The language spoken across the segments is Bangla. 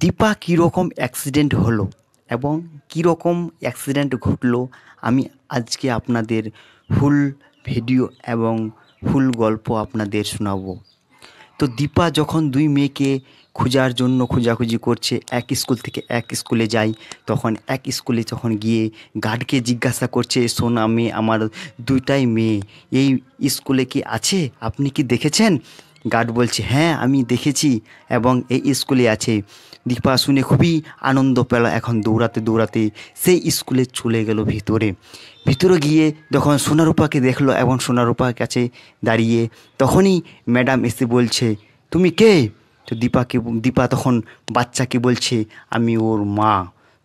দীপা কীরকম অ্যাক্সিডেন্ট হলো এবং কীরকম অ্যাক্সিডেন্ট ঘটলো আমি আজকে আপনাদের ফুল ভিডিও এবং ফুল গল্প আপনাদের শোনাবো তো দীপা যখন দুই মেয়েকে খোঁজার জন্য খোঁজাখুঁজি করছে এক স্কুল থেকে এক স্কুলে যায় তখন এক স্কুলে যখন গিয়ে গার্ডকে জিজ্ঞাসা করছে সোনা মেয়ে আমার দুইটাই মেয়ে এই স্কুলে কি আছে আপনি কি দেখেছেন গার্ড বলছে হ্যাঁ আমি দেখেছি এবং এই স্কুলে আছে দীপা শুনে খুবই আনন্দ পেল এখন দৌড়াতে দৌড়াতে সেই স্কুলে চলে গেল ভিতরে ভিতরে গিয়ে যখন সোনারূপাকে দেখলো এবং সোনারূপার কাছে দাঁড়িয়ে তখনই ম্যাডাম এসে বলছে তুমি কে তো দীপাকে দীপা তখন বাচ্চাকে বলছে আমি ওর মা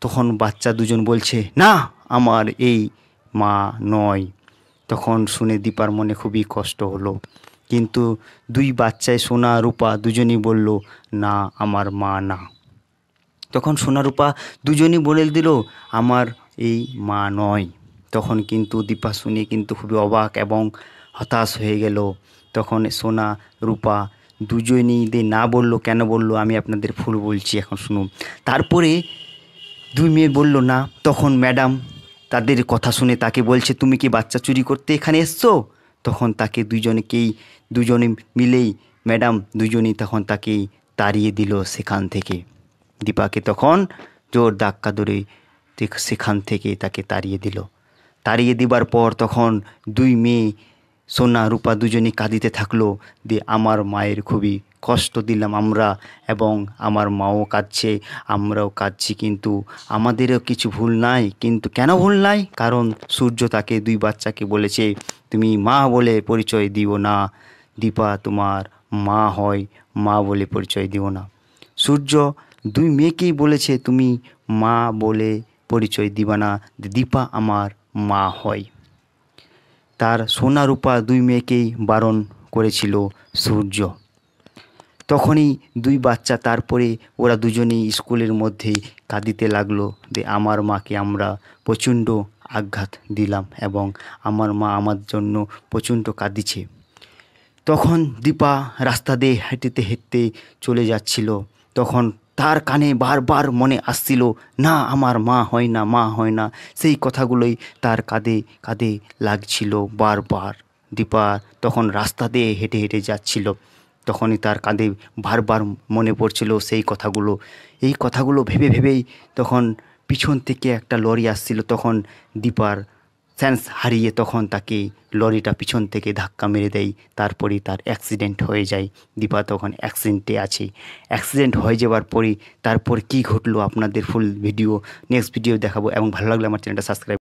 তখন বাচ্চা দুজন বলছে না আমার এই মা নয় তখন শুনে দীপার মনে খুবই কষ্ট হলো কিন্তু দুই বাচ্চায় সোনা রূপা দুজনই বলল না আমার মা না তখন সোনা রূপা দুজনই বলে দিল আমার এই মা নয় তখন কিন্তু দীপা শুনে কিন্তু খুবই অবাক এবং হতাশ হয়ে গেল তখন সোনা রূপা দিয়ে না বলল কেন বলল আমি আপনাদের ফুল বলছি এখন শুনুন তারপরে দুই মেয়ে বলল না তখন ম্যাডাম তাদের কথা শুনে তাকে বলছে তুমি কি বাচ্চা চুরি করতে এখানে এসছো তখন তাকে দুজনকেই দুজনে মিলেই ম্যাডাম দুজনেই তখন তাকে তাড়িয়ে দিল সেখান থেকে দীপাকে তখন জোর ধাক্কা ধরে সেখান থেকে তাকে তাড়িয়ে দিল তাড়িয়ে দিবার পর তখন দুই মেয়ে সোনা রূপা দুজনে কাঁদিতে থাকলো দিয়ে আমার মায়ের খুবই কষ্ট দিলাম আমরা এবং আমার মাও কাঁদছে আমরাও কাঁদছি কিন্তু আমাদেরও কিছু ভুল নাই কিন্তু কেন ভুল নাই কারণ সূর্য তাকে দুই বাচ্চাকে বলেছে তুমি মা বলে পরিচয় দিও না দীপা তোমার মা হয় মা বলে পরিচয় দিও না সূর্য দুই মেয়েকেই বলেছে তুমি মা বলে পরিচয় দিবা না দীপা আমার মা হয় তার সোনা রূপা দুই মেয়েকেই বারণ করেছিল সূর্য তখনই দুই বাচ্চা তারপরে ওরা দুজনেই স্কুলের মধ্যে কাঁদিতে লাগলো যে আমার মাকে আমরা প্রচণ্ড আঘাত দিলাম এবং আমার মা আমার জন্য প্রচণ্ড কাঁদিছে তখন দীপা রাস্তা দিয়ে হেঁটেতে হেঁটতে চলে যাচ্ছিল তখন তার কানে বারবার মনে আসছিল না আমার মা হয় না মা হয় না সেই কথাগুলোই তার কাঁধে কাঁধে লাগছিল বারবার দীপা তখন রাস্তা দিয়ে হেঁটে হেঁটে যাচ্ছিল তখনই তার কাঁধে বারবার মনে পড়ছিল সেই কথাগুলো এই কথাগুলো ভেবে ভেবেই তখন পিছন থেকে একটা লরি আসছিল তখন দীপার সেন্স হারিয়ে তখন তাকে লরিটা পিছন থেকে ধাক্কা মেরে দেয় তারপরে তার অ্যাক্সিডেন্ট হয়ে যায় দীপা তখন অ্যাক্সিডেন্টে আছে অ্যাক্সিডেন্ট হয়ে যাওয়ার পরে তারপর কি ঘটলো আপনাদের ফুল ভিডিও নেক্সট ভিডিও দেখাবো এবং ভালো লাগলে আমার চ্যানেলটা সাবস্ক্রাইব